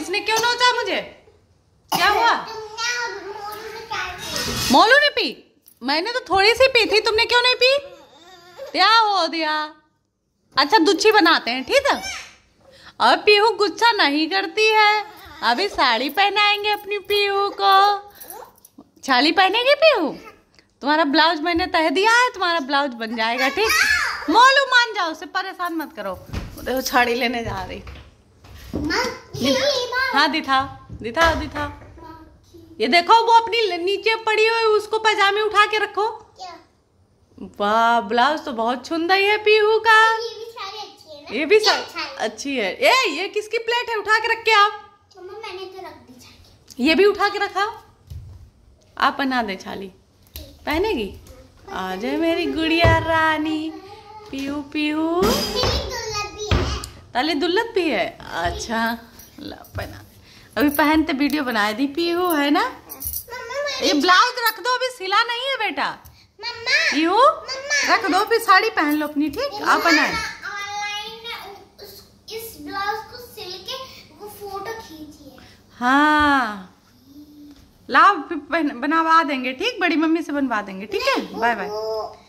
किसने क्यों नोचा मुझे क्या हुआ मोलू ने पी मैंने तो थोड़ी सी पी थी तुमने क्यों नहीं पी क्या हो दिया अच्छा दुच्छी बनाते हैं ठीक है अब पीहू गुच्छा नहीं करती है अभी साड़ी पहनाएंगे अपनी पीहू को छाली पहनेगी पीहू तुम्हारा ब्लाउज मैंने तह दिया है तुम्हारा ब्लाउज बन जाएगा ठीक मोलू मान जाओ उसे परेशान मत करो देखो छाड़ी लेने जा रही हाँ दिथा दिथा दिखा ये देखो वो अपनी नीचे पड़ी हुई उसको पजामे उठा के रखो वाह ब्लाउज तो बहुत छुंदा है पीहू का ये भी सारी अच्छी है, ए ये किसकी प्लेट है उठा के रखे आप तो मैंने तो रख दी ये भी उठा के रखा आप बना दे छाली पहनेगी हाँ। आ जाए मेरी गुड़िया रानी पीहू पीहू तो ताले दुल्लत भी है अच्छा पहना अभी पहनते वीडियो बनाए दी पी हो है ना ये ब्लाउज रख दो अभी सिला नहीं है बेटा यू रख दो फिर साड़ी पहन लो अपनी ठीक आप बनाए हाँ लाभ बनवा देंगे ठीक बड़ी मम्मी से बनवा देंगे ठीक है बाय बाय